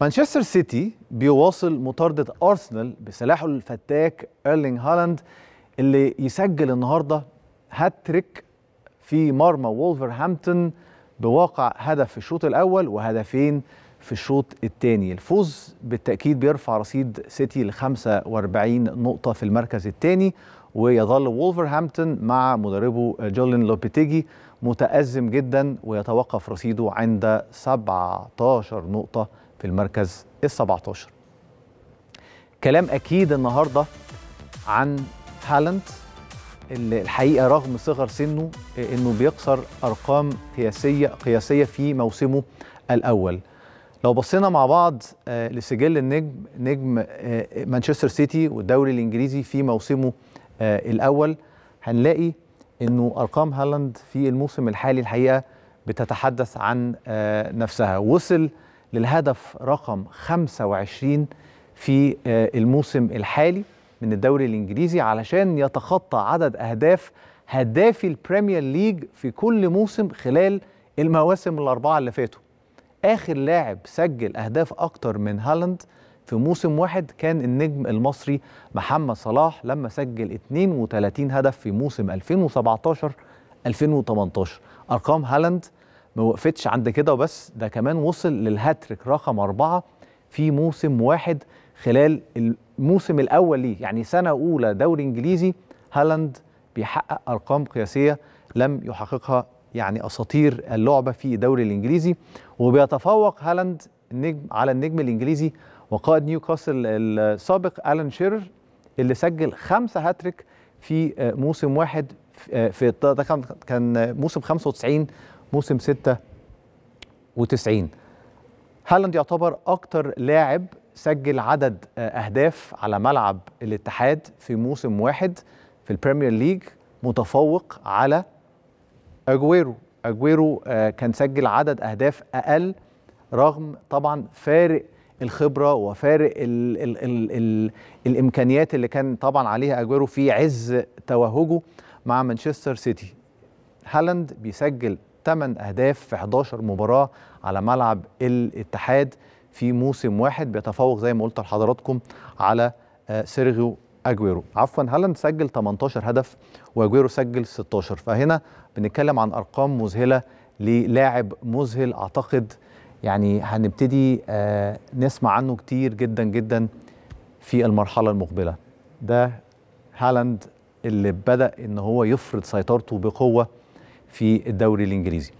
مانشستر سيتي بيواصل مطاردة أرسنال بسلاحه الفتاك إيرلينج هالاند اللي يسجل النهاردة هاتريك في مرمى وولفرهامبتون بواقع هدف في الشوط الأول وهدفين في الشوط الثاني الفوز بالتأكيد بيرفع رصيد سيتي ل 45 نقطة في المركز الثاني ويظل وولفرهامبتون مع مدربه جولين لوبيتيجي متأزم جدا ويتوقف رصيده عند 17 نقطة في المركز ال 17 كلام اكيد النهارده عن هالاند اللي الحقيقه رغم صغر سنه انه بيكسر ارقام قياسيه قياسيه في موسمه الاول لو بصينا مع بعض آه، لسجل النجم نجم آه، مانشستر سيتي والدوري الانجليزي في موسمه آه، الاول هنلاقي انه ارقام هالاند في الموسم الحالي الحقيقه بتتحدث عن نفسها وصل للهدف رقم 25 في آه، الموسم الحالي من الدوري الانجليزي علشان يتخطى عدد اهداف هدافي البريمير ليج في كل موسم خلال المواسم الاربعه اللي فاتوا اخر لاعب سجل اهداف اكتر من هالاند في موسم واحد كان النجم المصري محمد صلاح لما سجل 32 هدف في موسم 2017 2018 ارقام هالاند ما وقفتش عند كده وبس ده كمان وصل للهاتريك رقم أربعة في موسم واحد خلال الموسم الأول ليه يعني سنة أولى دوري إنجليزي هالاند بيحقق أرقام قياسية لم يحققها يعني أساطير اللعبة في الدوري الإنجليزي وبيتفوق هالاند النجم على النجم الإنجليزي وقائد نيوكاسل السابق ألان شيرر اللي سجل خمسة هاتريك في موسم واحد آه، في ده كان موسم 95 موسم 96 هالاند يعتبر اكتر لاعب سجل عدد آه، اهداف على ملعب الاتحاد في موسم واحد في البريمير ليج متفوق على اجويرو اجويرو آه، كان سجل عدد اهداف اقل رغم طبعا فارق الخبره وفارق الـ الـ الـ الـ الامكانيات اللي كان طبعا عليها اجويرو في عز توهجه مع مانشستر سيتي هالاند بيسجل 8 أهداف في 11 مباراة على ملعب الاتحاد في موسم واحد بيتفوق زي ما قلت لحضراتكم على آه، سيرغيو اجويرو عفوا هالاند سجل 18 هدف واجويرو سجل 16 فهنا بنتكلم عن ارقام مذهله للاعب مذهل اعتقد يعني هنبتدي آه، نسمع عنه كتير جدا جدا في المرحله المقبله ده هالاند اللي بدا ان هو يفرض سيطرته بقوه في الدوري الإنجليزي